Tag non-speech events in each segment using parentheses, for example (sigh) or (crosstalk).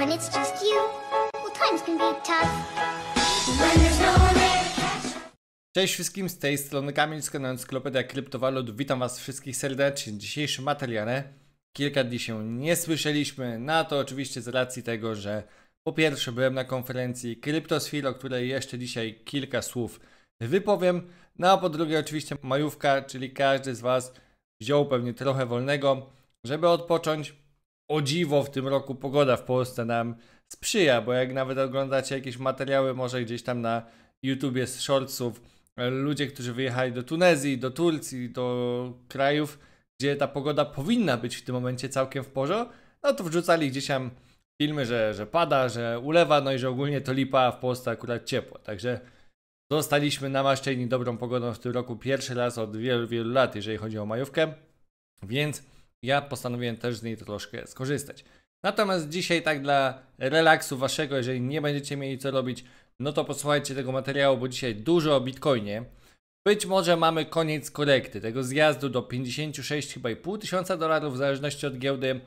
When it's just you, well, times can be tough. No Cześć wszystkim, z tej strony Kamil z kanału Encyklopedia Kryptowalut. Witam Was wszystkich serdecznie. Dzisiejszym materiale kilka dni się nie słyszeliśmy. Na to oczywiście z racji tego, że po pierwsze byłem na konferencji Kryptosphere, o której jeszcze dzisiaj kilka słów wypowiem. No a po drugie oczywiście majówka, czyli każdy z Was wziął pewnie trochę wolnego, żeby odpocząć o dziwo w tym roku pogoda w Polsce nam sprzyja, bo jak nawet oglądacie jakieś materiały może gdzieś tam na YouTubie z shortsów, e, ludzie, którzy wyjechali do Tunezji, do Turcji, do krajów, gdzie ta pogoda powinna być w tym momencie całkiem w porządku, no to wrzucali gdzieś tam filmy, że, że pada, że ulewa, no i że ogólnie to lipa, a w Polsce akurat ciepło. Także zostaliśmy namaszczeni dobrą pogodą w tym roku pierwszy raz od wielu, wielu lat, jeżeli chodzi o majówkę, więc ja postanowiłem też z niej troszkę skorzystać. Natomiast dzisiaj tak dla relaksu waszego, jeżeli nie będziecie mieli co robić, no to posłuchajcie tego materiału, bo dzisiaj dużo o Bitcoinie. Być może mamy koniec korekty, tego zjazdu do 56 chyba i pół tysiąca dolarów w zależności od giełdy.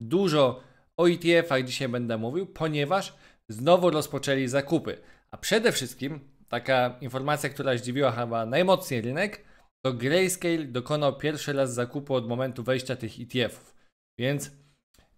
Dużo o ETF-ach dzisiaj będę mówił, ponieważ znowu rozpoczęli zakupy. A przede wszystkim taka informacja, która zdziwiła chyba najmocniej rynek – to Grayscale dokonał pierwszy raz zakupu od momentu wejścia tych ETF-ów. Więc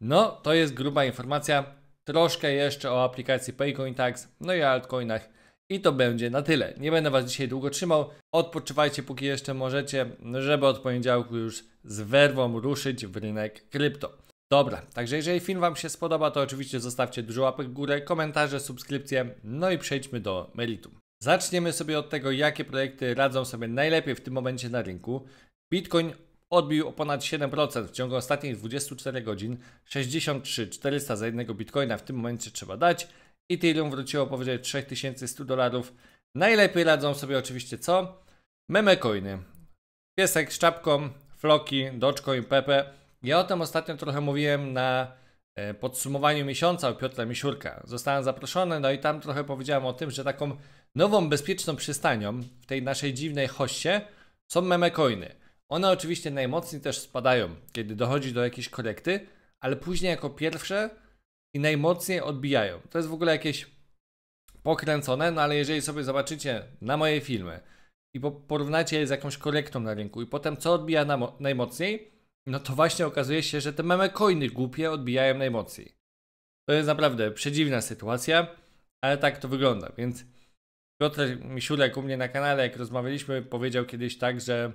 no, to jest gruba informacja. Troszkę jeszcze o aplikacji Paycoin Tax, no i altcoinach. I to będzie na tyle. Nie będę Was dzisiaj długo trzymał. Odpoczywajcie póki jeszcze możecie, żeby od poniedziałku już z werwą ruszyć w rynek krypto. Dobra, także jeżeli film Wam się spodoba, to oczywiście zostawcie dużo łapek w górę, komentarze, subskrypcje, no i przejdźmy do meritum. Zaczniemy sobie od tego, jakie projekty radzą sobie najlepiej w tym momencie na rynku. Bitcoin odbił o ponad 7% w ciągu ostatnich 24 godzin, 63 400 za jednego bitcoina w tym momencie trzeba dać. Ethereum wróciło powyżej 3100 dolarów. Najlepiej radzą sobie oczywiście co? Memecoiny. Piesek z czapką, floki, dogecoin, pepe. Ja o tym ostatnio trochę mówiłem na E, podsumowaniu miesiąca u Piotra Misiurka. Zostałem zaproszony, no i tam trochę powiedziałem o tym, że taką nową bezpieczną przystanią w tej naszej dziwnej hoście są memecoiny. One oczywiście najmocniej też spadają, kiedy dochodzi do jakiejś korekty, ale później jako pierwsze i najmocniej odbijają. To jest w ogóle jakieś pokręcone, no ale jeżeli sobie zobaczycie na moje filmy i porównacie je z jakąś korektą na rynku i potem co odbija najmocniej, no to właśnie okazuje się, że te meme coiny głupie odbijają najmocniej. To jest naprawdę przedziwna sytuacja, ale tak to wygląda, więc Piotr Misiurek u mnie na kanale, jak rozmawialiśmy, powiedział kiedyś tak, że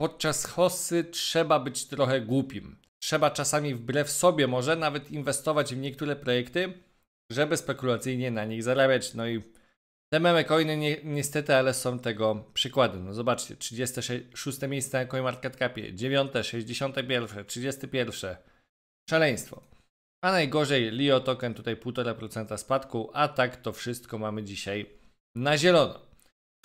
podczas hossy trzeba być trochę głupim. Trzeba czasami wbrew sobie może nawet inwestować w niektóre projekty, żeby spekulacyjnie na nich zarabiać. No i te meme coiny ni niestety, ale są tego przykładem. No zobaczcie, 36 miejsce na CoinMarketCapie, 9, 61, 31. Szaleństwo. A najgorzej LIO token tutaj 1,5% spadku, a tak to wszystko mamy dzisiaj na zielono.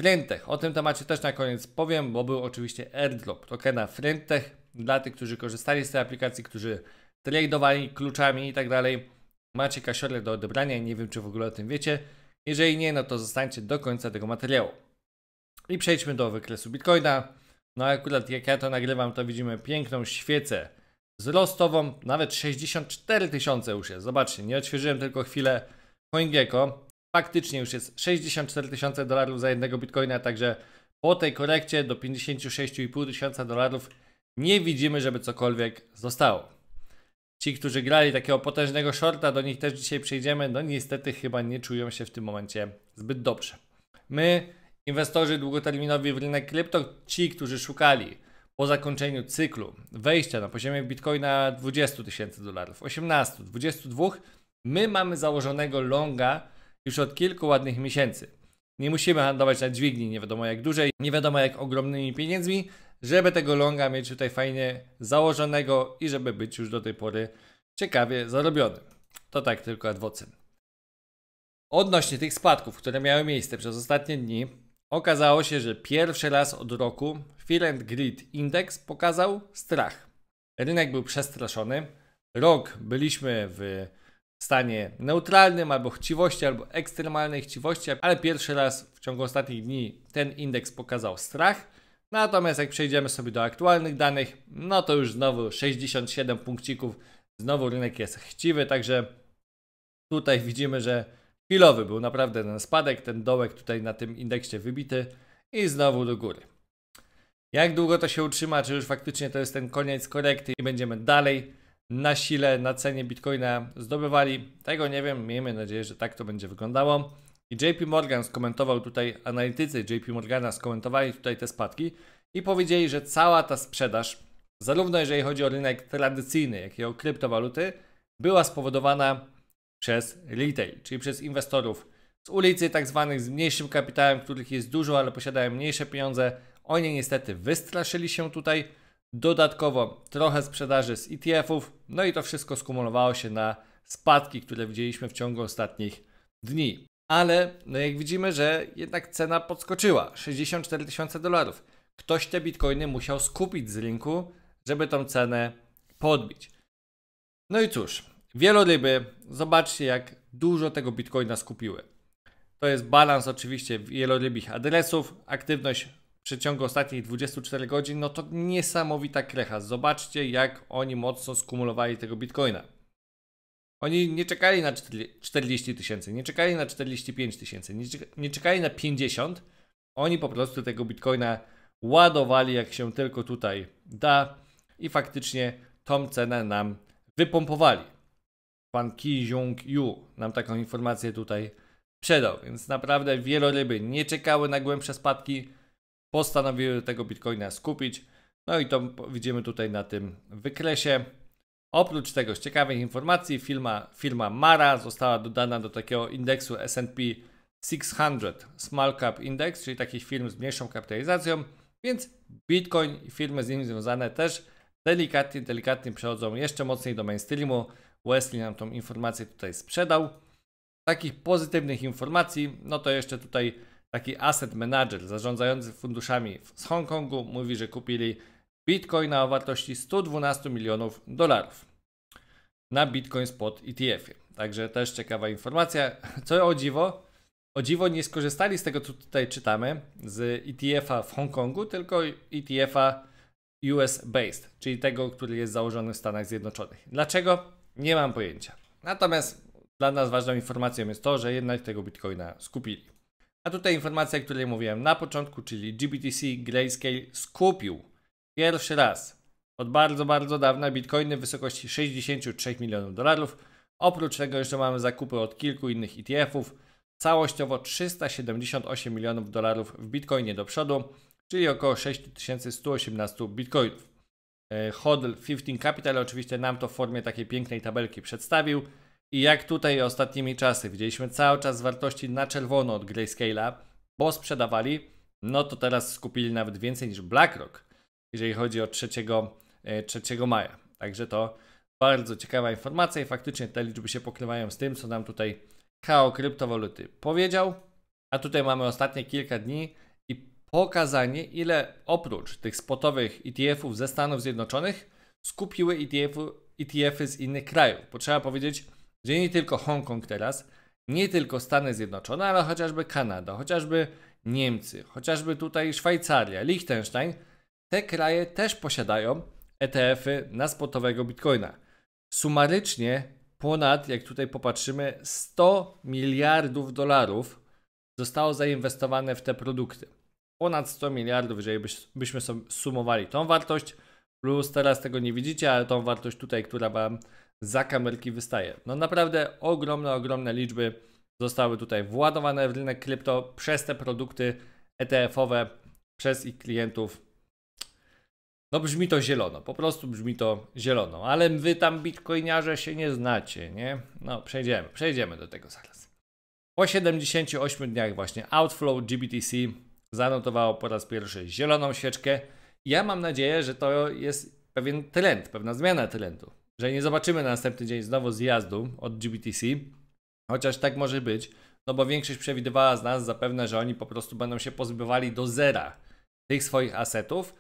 Frentech, o tym temacie też na koniec powiem, bo był oczywiście airdrop tokena Frentech dla tych, którzy korzystali z tej aplikacji, którzy tradowali kluczami i tak dalej. Macie kasiorę do odebrania, nie wiem czy w ogóle o tym wiecie. Jeżeli nie, no to zostańcie do końca tego materiału. I przejdźmy do wykresu Bitcoina. No akurat jak ja to nagrywam, to widzimy piękną świecę wzrostową, nawet 64 tysiące już jest. Zobaczcie, nie odświeżyłem tylko chwilę CoinGecko. Faktycznie już jest 64 tysiące dolarów za jednego Bitcoina, także po tej korekcie do 56,5 tysiąca dolarów nie widzimy, żeby cokolwiek zostało ci, którzy grali takiego potężnego shorta, do nich też dzisiaj przejdziemy, no niestety chyba nie czują się w tym momencie zbyt dobrze. My, inwestorzy długoterminowi w rynek krypto, ci, którzy szukali po zakończeniu cyklu wejścia na poziomie bitcoina 20 tysięcy dolarów, 18, 22, my mamy założonego longa już od kilku ładnych miesięcy. Nie musimy handlować na dźwigni, nie wiadomo jak dużej, nie wiadomo jak ogromnymi pieniędzmi, żeby tego longa mieć tutaj fajnie założonego i żeby być już do tej pory ciekawie zarobionym. To tak tylko adwocem. Odnośnie tych spadków, które miały miejsce przez ostatnie dni, okazało się, że pierwszy raz od roku Fear and Greed Index pokazał strach. Rynek był przestraszony. Rok byliśmy w stanie neutralnym albo chciwości, albo ekstremalnej chciwości, ale pierwszy raz w ciągu ostatnich dni ten indeks pokazał strach Natomiast jak przejdziemy sobie do aktualnych danych, no to już znowu 67 punkcików, znowu rynek jest chciwy, także tutaj widzimy, że chwilowy był naprawdę ten spadek, ten dołek tutaj na tym indeksie wybity i znowu do góry. Jak długo to się utrzyma, czy już faktycznie to jest ten koniec korekty i będziemy dalej na sile, na cenie bitcoina zdobywali, tego nie wiem, miejmy nadzieję, że tak to będzie wyglądało. I JP Morgan skomentował tutaj, analitycy JP Morgana skomentowali tutaj te spadki i powiedzieli, że cała ta sprzedaż, zarówno jeżeli chodzi o rynek tradycyjny, jak i o kryptowaluty, była spowodowana przez retail, czyli przez inwestorów z ulicy, tak zwanych z mniejszym kapitałem, których jest dużo, ale posiadają mniejsze pieniądze. Oni niestety wystraszyli się tutaj. Dodatkowo trochę sprzedaży z ETF-ów, no i to wszystko skumulowało się na spadki, które widzieliśmy w ciągu ostatnich dni ale no jak widzimy, że jednak cena podskoczyła 64 tysiące dolarów. Ktoś te bitcoiny musiał skupić z rynku, żeby tą cenę podbić. No i cóż, wieloryby, zobaczcie jak dużo tego bitcoina skupiły. To jest balans oczywiście wielorybich adresów, aktywność w przeciągu ostatnich 24 godzin, no to niesamowita krecha. Zobaczcie jak oni mocno skumulowali tego bitcoina. Oni nie czekali na 40 tysięcy, nie czekali na 45 tysięcy, nie czekali na 50. Oni po prostu tego bitcoina ładowali jak się tylko tutaj da i faktycznie tą cenę nam wypompowali. Pan Ki Jong-yu nam taką informację tutaj sprzedał, więc naprawdę wieloryby nie czekały na głębsze spadki, postanowiły tego bitcoina skupić. No i to widzimy tutaj na tym wykresie. Oprócz tego, z ciekawych informacji, firma, firma Mara została dodana do takiego indeksu S&P 600 Small Cap Index, czyli takich firm z mniejszą kapitalizacją, więc Bitcoin i firmy z nim związane też delikatnie, delikatnie przechodzą jeszcze mocniej do mainstreamu. Wesley nam tą informację tutaj sprzedał. Takich pozytywnych informacji, no to jeszcze tutaj taki asset manager zarządzający funduszami z Hongkongu mówi, że kupili Bitcoina o wartości 112 milionów dolarów na Bitcoin Spot ETF-ie. Także też ciekawa informacja. Co o dziwo, o dziwo nie skorzystali z tego, co tutaj czytamy, z ETF-a w Hongkongu, tylko ETF-a US-based, czyli tego, który jest założony w Stanach Zjednoczonych. Dlaczego? Nie mam pojęcia. Natomiast dla nas ważną informacją jest to, że jednak tego Bitcoina skupili. A tutaj informacja, o której mówiłem na początku, czyli GBTC Grayscale skupił Pierwszy raz od bardzo, bardzo dawna bitcoiny w wysokości 63 milionów dolarów. Oprócz tego jeszcze mamy zakupy od kilku innych ETF-ów. Całościowo 378 milionów dolarów w bitcoinie do przodu, czyli około 6118 bitcoinów. E, hodl 15 Capital oczywiście nam to w formie takiej pięknej tabelki przedstawił. I jak tutaj ostatnimi czasy widzieliśmy cały czas wartości na czerwono od Grayscale'a, bo sprzedawali, no to teraz skupili nawet więcej niż BlackRock jeżeli chodzi o 3, 3 e, maja. Także to bardzo ciekawa informacja i faktycznie te liczby się pokrywają z tym, co nam tutaj KO kryptowaluty powiedział. A tutaj mamy ostatnie kilka dni i pokazanie, ile oprócz tych spotowych ETF-ów ze Stanów Zjednoczonych skupiły ETF-y ETF z innych krajów. Bo trzeba powiedzieć, że nie tylko Hongkong teraz, nie tylko Stany Zjednoczone, ale chociażby Kanada, chociażby Niemcy, chociażby tutaj Szwajcaria, Liechtenstein – te kraje też posiadają ETF-y na spotowego bitcoina. Sumarycznie ponad, jak tutaj popatrzymy, 100 miliardów dolarów zostało zainwestowane w te produkty. Ponad 100 miliardów, jeżeli byśmy sumowali tą wartość, plus teraz tego nie widzicie, ale tą wartość tutaj, która Wam za kamerki wystaje. No naprawdę ogromne, ogromne liczby zostały tutaj władowane w rynek krypto przez te produkty ETF-owe, przez ich klientów no brzmi to zielono, po prostu brzmi to zielono, ale wy tam bitcoiniarze się nie znacie, nie? No przejdziemy, przejdziemy do tego zaraz. Po 78 dniach właśnie Outflow GBTC zanotowało po raz pierwszy zieloną świeczkę. Ja mam nadzieję, że to jest pewien trend, pewna zmiana trendu, że nie zobaczymy na następny dzień znowu zjazdu od GBTC, chociaż tak może być, no bo większość przewidywała z nas zapewne, że oni po prostu będą się pozbywali do zera tych swoich asetów,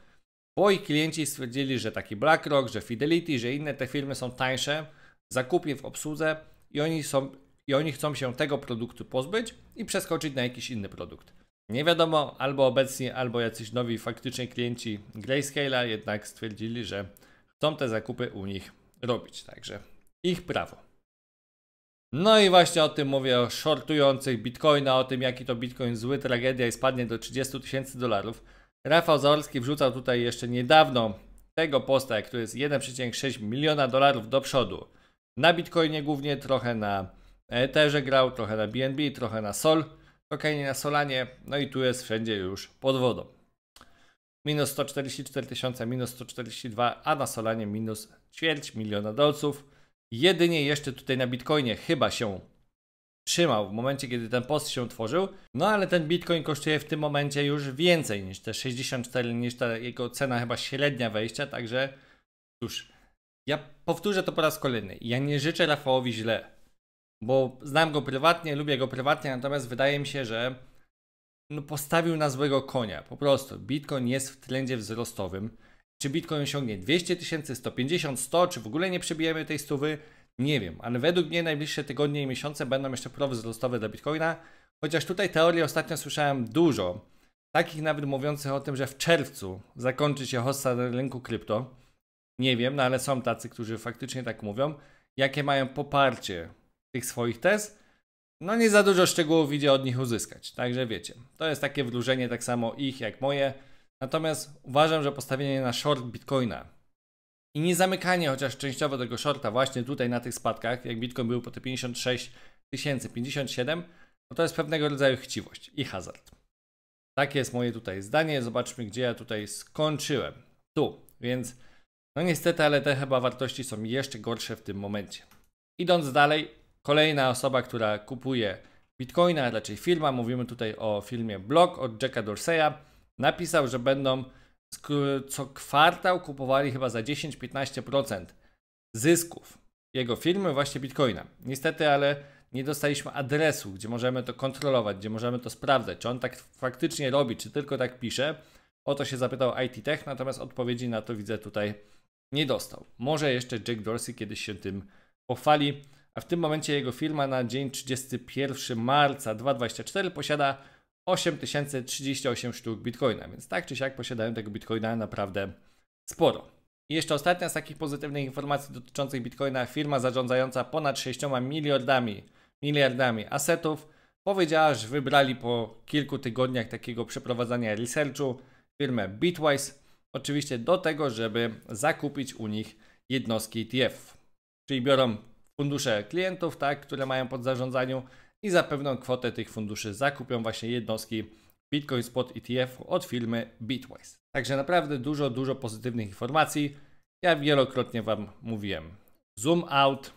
bo i klienci stwierdzili, że taki BlackRock, że Fidelity, że inne te firmy są tańsze zakupię zakupie, w obsłudze i oni, są, i oni chcą się tego produktu pozbyć i przeskoczyć na jakiś inny produkt. Nie wiadomo, albo obecni, albo jacyś nowi faktycznie klienci Grayscale'a jednak stwierdzili, że chcą te zakupy u nich robić. Także ich prawo. No i właśnie o tym mówię, o shortujących Bitcoina, o tym jaki to Bitcoin zły, tragedia i spadnie do 30 tysięcy dolarów. Rafał Zaorski wrzucał tutaj jeszcze niedawno tego posta, który jest 1,6 miliona dolarów do przodu. Na Bitcoinie głównie, trochę na Etherze grał, trochę na BNB, trochę na Sol, tokenie na Solanie, no i tu jest wszędzie już pod wodą. Minus 144 tysiące, minus 142, a na Solanie minus ćwierć miliona dolców. Jedynie jeszcze tutaj na Bitcoinie chyba się trzymał w momencie, kiedy ten post się tworzył. No ale ten Bitcoin kosztuje w tym momencie już więcej niż te 64, niż ta jego cena chyba średnia wejścia, także cóż, ja powtórzę to po raz kolejny. Ja nie życzę Rafałowi źle, bo znam go prywatnie, lubię go prywatnie, natomiast wydaje mi się, że no postawił na złego konia. Po prostu Bitcoin jest w trendzie wzrostowym. Czy Bitcoin osiągnie 200 tysięcy, 150, 100, czy w ogóle nie przebijemy tej stówy? Nie wiem, ale według mnie najbliższe tygodnie i miesiące będą jeszcze próby wzrostowe dla Bitcoina, chociaż tutaj teorii ostatnio słyszałem dużo, takich nawet mówiących o tym, że w czerwcu zakończy się hossa rynku krypto. Nie wiem, no ale są tacy, którzy faktycznie tak mówią. Jakie mają poparcie tych swoich tez? No nie za dużo szczegółów idzie od nich uzyskać. Także wiecie, to jest takie wróżenie tak samo ich jak moje. Natomiast uważam, że postawienie na short bitcoina i nie zamykanie chociaż częściowo tego shorta właśnie tutaj na tych spadkach, jak Bitcoin był po te 56 tysięcy, 57, no to jest pewnego rodzaju chciwość i hazard. Takie jest moje tutaj zdanie. Zobaczmy, gdzie ja tutaj skończyłem. Tu, więc no niestety, ale te chyba wartości są jeszcze gorsze w tym momencie. Idąc dalej, kolejna osoba, która kupuje Bitcoina, a raczej firma, mówimy tutaj o filmie Block od Jacka Dorseya, napisał, że będą E, co kwartał kupowali chyba za 10-15% zysków jego firmy właśnie Bitcoina Niestety, ale nie dostaliśmy adresu, gdzie możemy to kontrolować, gdzie możemy to sprawdzać, czy on tak faktycznie robi, czy tylko tak pisze. O to się zapytał IT Tech, natomiast odpowiedzi na to widzę tutaj nie dostał. Może jeszcze Jack Dorsey kiedyś się tym pochwali, a w tym momencie jego firma na dzień 31 marca 2024 posiada 8038 sztuk bitcoina, więc tak czy siak posiadają tego bitcoina naprawdę sporo. I jeszcze ostatnia z takich pozytywnych informacji dotyczących bitcoina, firma zarządzająca ponad 6 miliardami, miliardami asetów powiedziała, że wybrali po kilku tygodniach takiego przeprowadzania researchu firmę Bitwise, oczywiście do tego, żeby zakupić u nich jednostki ETF. Czyli biorą fundusze klientów, tak, które mają pod zarządzaniu, i za pewną kwotę tych funduszy zakupią właśnie jednostki Bitcoin Spot ETF od firmy Bitwise. Także naprawdę dużo, dużo pozytywnych informacji. Ja wielokrotnie Wam mówiłem. Zoom out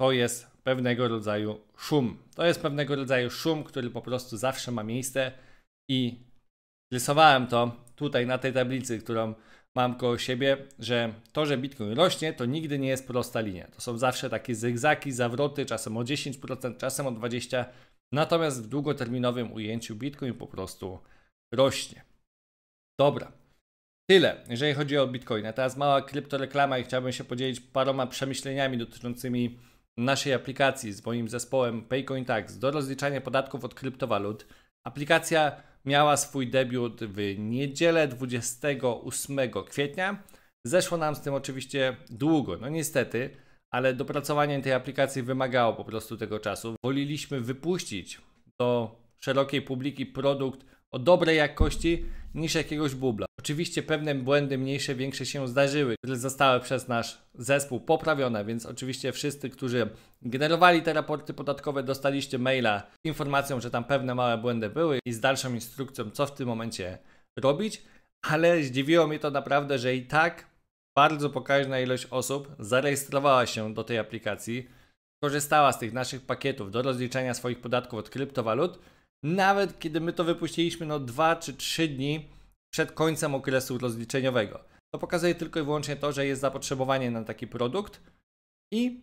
to jest pewnego rodzaju szum. To jest pewnego rodzaju szum, który po prostu zawsze ma miejsce i rysowałem to tutaj na tej tablicy, którą mam koło siebie, że to, że Bitcoin rośnie, to nigdy nie jest prosta linia. To są zawsze takie zygzaki, zawroty, czasem o 10%, czasem o 20%. Natomiast w długoterminowym ujęciu Bitcoin po prostu rośnie. Dobra. Tyle, jeżeli chodzi o Bitcoin, A Teraz mała kryptoreklama i chciałbym się podzielić paroma przemyśleniami dotyczącymi naszej aplikacji z moim zespołem Paycoin Tax do rozliczania podatków od kryptowalut. Aplikacja miała swój debiut w niedzielę 28 kwietnia. Zeszło nam z tym oczywiście długo, no niestety, ale dopracowanie tej aplikacji wymagało po prostu tego czasu. Woliliśmy wypuścić do szerokiej publiki produkt o dobrej jakości niż jakiegoś bubla. Oczywiście pewne błędy mniejsze, większe się zdarzyły, które zostały przez nasz zespół poprawione, więc oczywiście wszyscy, którzy generowali te raporty podatkowe, dostaliście maila z informacją, że tam pewne małe błędy były i z dalszą instrukcją, co w tym momencie robić, ale zdziwiło mnie to naprawdę, że i tak bardzo pokaźna ilość osób zarejestrowała się do tej aplikacji, korzystała z tych naszych pakietów do rozliczania swoich podatków od kryptowalut, nawet kiedy my to wypuściliśmy no 2 czy 3 dni przed końcem okresu rozliczeniowego. To pokazuje tylko i wyłącznie to, że jest zapotrzebowanie na taki produkt i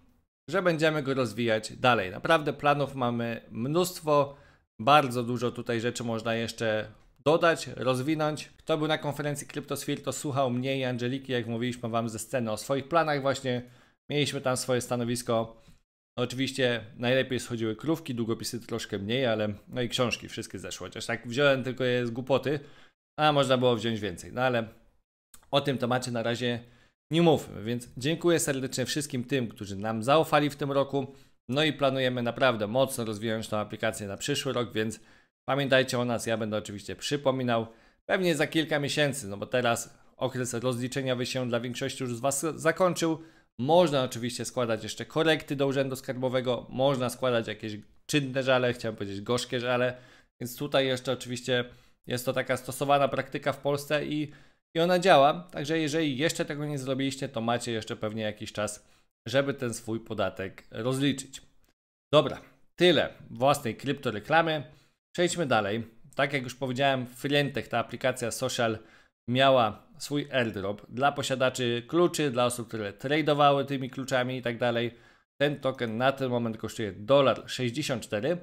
że będziemy go rozwijać dalej. Naprawdę planów mamy mnóstwo, bardzo dużo tutaj rzeczy można jeszcze dodać, rozwinąć. Kto był na konferencji CryptoSphere, to słuchał mnie i Angeliki, jak mówiliśmy Wam ze sceny o swoich planach właśnie. Mieliśmy tam swoje stanowisko. Oczywiście najlepiej schodziły krówki, długopisy troszkę mniej, ale no i książki wszystkie zeszły. Chociaż tak wziąłem tylko je z głupoty, a można było wziąć więcej. No ale o tym temacie na razie nie mówmy. Więc dziękuję serdecznie wszystkim tym, którzy nam zaufali w tym roku. No i planujemy naprawdę mocno rozwijać tą aplikację na przyszły rok, więc pamiętajcie o nas. Ja będę oczywiście przypominał pewnie za kilka miesięcy, no bo teraz okres rozliczeniowy się dla większości już z Was zakończył. Można oczywiście składać jeszcze korekty do Urzędu Skarbowego, można składać jakieś czynne żale, chciałem powiedzieć gorzkie żale, więc tutaj jeszcze oczywiście jest to taka stosowana praktyka w Polsce i, i ona działa. Także jeżeli jeszcze tego nie zrobiliście, to macie jeszcze pewnie jakiś czas, żeby ten swój podatek rozliczyć. Dobra, tyle własnej kryptoreklamy. Przejdźmy dalej. Tak jak już powiedziałem, Frilentech, ta aplikacja social miała swój airdrop dla posiadaczy kluczy, dla osób, które tradowały tymi kluczami i tak dalej. Ten token na ten moment kosztuje dolar 64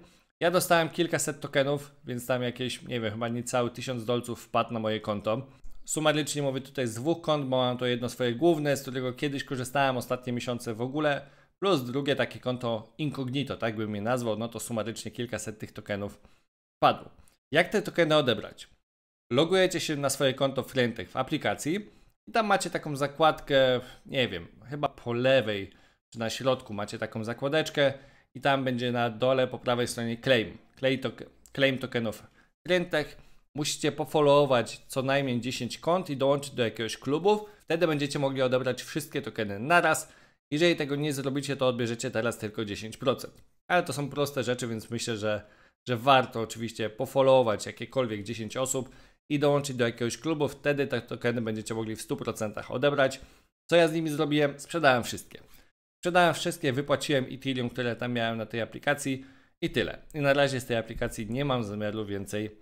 ja dostałem kilkaset tokenów, więc tam jakieś, nie wiem, chyba niecały tysiąc dolców wpadł na moje konto. Sumarycznie mówię tutaj z dwóch kont, bo mam to jedno swoje główne, z którego kiedyś korzystałem ostatnie miesiące w ogóle, plus drugie takie konto incognito, tak bym je nazwał, no to sumarycznie kilkaset tych tokenów wpadło. Jak te tokeny odebrać? Logujecie się na swoje konto Frentek w aplikacji i tam macie taką zakładkę, nie wiem, chyba po lewej czy na środku macie taką zakładeczkę, i tam będzie na dole po prawej stronie claim, claim, claim tokenów. Ryntek musicie pofollowować co najmniej 10 kont i dołączyć do jakiegoś klubu. Wtedy będziecie mogli odebrać wszystkie tokeny naraz. Jeżeli tego nie zrobicie, to odbierzecie teraz tylko 10%. Ale to są proste rzeczy, więc myślę, że, że warto oczywiście pofollowować jakiekolwiek 10 osób i dołączyć do jakiegoś klubu. Wtedy te tokeny będziecie mogli w 100% odebrać. Co ja z nimi zrobiłem? Sprzedałem wszystkie. Sprzedałem wszystkie, wypłaciłem Ethereum, które tam miałem na tej aplikacji i tyle. I na razie z tej aplikacji nie mam zamiaru więcej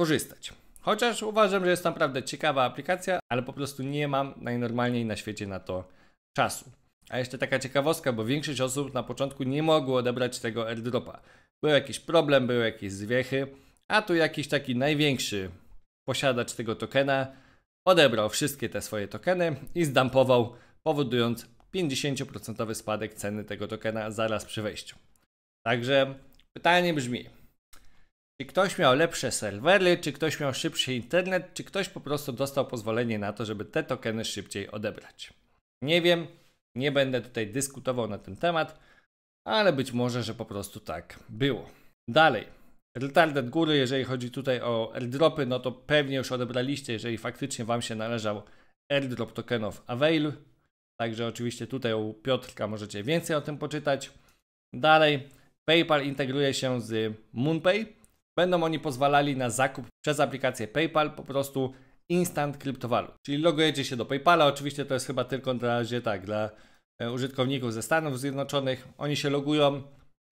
korzystać. Chociaż uważam, że jest naprawdę ciekawa aplikacja, ale po prostu nie mam najnormalniej na świecie na to czasu. A jeszcze taka ciekawostka, bo większość osób na początku nie mogło odebrać tego airdropa. Był jakiś problem, były jakieś zwiechy, a tu jakiś taki największy posiadacz tego tokena odebrał wszystkie te swoje tokeny i zdampował, powodując 50% spadek ceny tego tokena zaraz przy wejściu. Także pytanie brzmi: czy ktoś miał lepsze serwery, czy ktoś miał szybszy internet, czy ktoś po prostu dostał pozwolenie na to, żeby te tokeny szybciej odebrać? Nie wiem, nie będę tutaj dyskutował na ten temat, ale być może, że po prostu tak było. Dalej. Retarded góry, jeżeli chodzi tutaj o airdropy, no to pewnie już odebraliście, jeżeli faktycznie Wam się należał airdrop tokenów Avail, Także oczywiście tutaj u Piotrka możecie więcej o tym poczytać. Dalej, PayPal integruje się z MoonPay. Będą oni pozwalali na zakup przez aplikację PayPal po prostu instant kryptowalut. Czyli logujecie się do PayPala, oczywiście to jest chyba tylko na razie tak dla e, użytkowników ze Stanów Zjednoczonych. Oni się logują,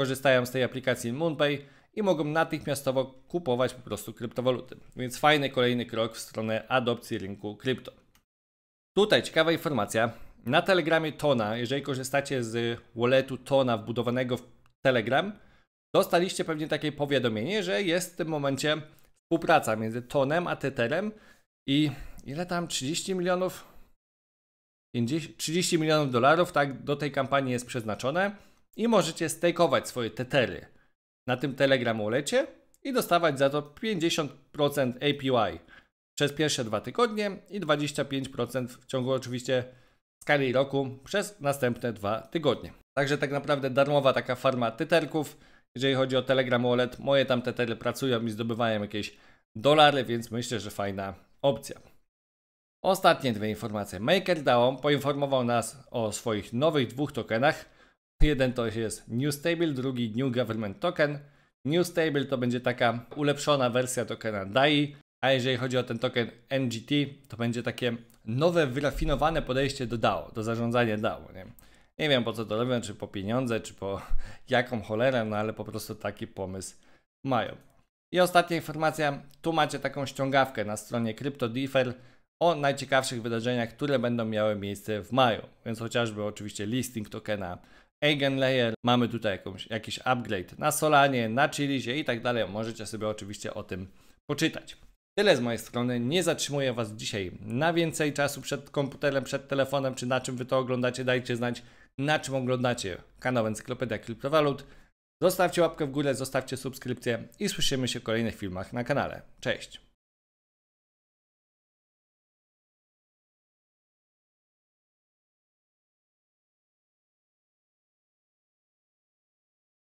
korzystają z tej aplikacji MoonPay i mogą natychmiastowo kupować po prostu kryptowaluty. Więc fajny kolejny krok w stronę adopcji rynku krypto. Tutaj ciekawa informacja. Na Telegramie Tona, jeżeli korzystacie z walletu Tona wbudowanego w Telegram, dostaliście pewnie takie powiadomienie, że jest w tym momencie współpraca między Tonem a Tetherem i ile tam 30 milionów 30 milionów dolarów tak do tej kampanii jest przeznaczone i możecie stakeować swoje Tethery na tym Telegram Wallecie i dostawać za to 50% APY przez pierwsze dwa tygodnie i 25% w ciągu oczywiście skali roku przez następne dwa tygodnie. Także tak naprawdę darmowa taka farma tyterków. Jeżeli chodzi o Telegram Wallet, moje tam tetery pracują i zdobywają jakieś dolary, więc myślę, że fajna opcja. Ostatnie dwie informacje. MakerDAO poinformował nas o swoich nowych dwóch tokenach. Jeden to jest New Stable, drugi New Government Token. New Stable to będzie taka ulepszona wersja tokena DAI, a jeżeli chodzi o ten token NGT, to będzie takie nowe, wyrafinowane podejście do DAO, do zarządzania DAO. Nie? nie wiem po co to robią, czy po pieniądze, czy po (laughs) jaką cholerę, no ale po prostu taki pomysł mają. I ostatnia informacja, tu macie taką ściągawkę na stronie CryptoDefer o najciekawszych wydarzeniach, które będą miały miejsce w maju. Więc chociażby oczywiście listing tokena Eigenlayer, mamy tutaj jakąś, jakiś upgrade na Solanie, na Chilizie i tak dalej. Możecie sobie oczywiście o tym poczytać. Tyle z mojej strony. Nie zatrzymuję Was dzisiaj na więcej czasu przed komputerem, przed telefonem, czy na czym Wy to oglądacie. Dajcie znać, na czym oglądacie kanał Encyklopedia Kryptowalut. Zostawcie łapkę w górę, zostawcie subskrypcję i słyszymy się w kolejnych filmach na kanale. Cześć!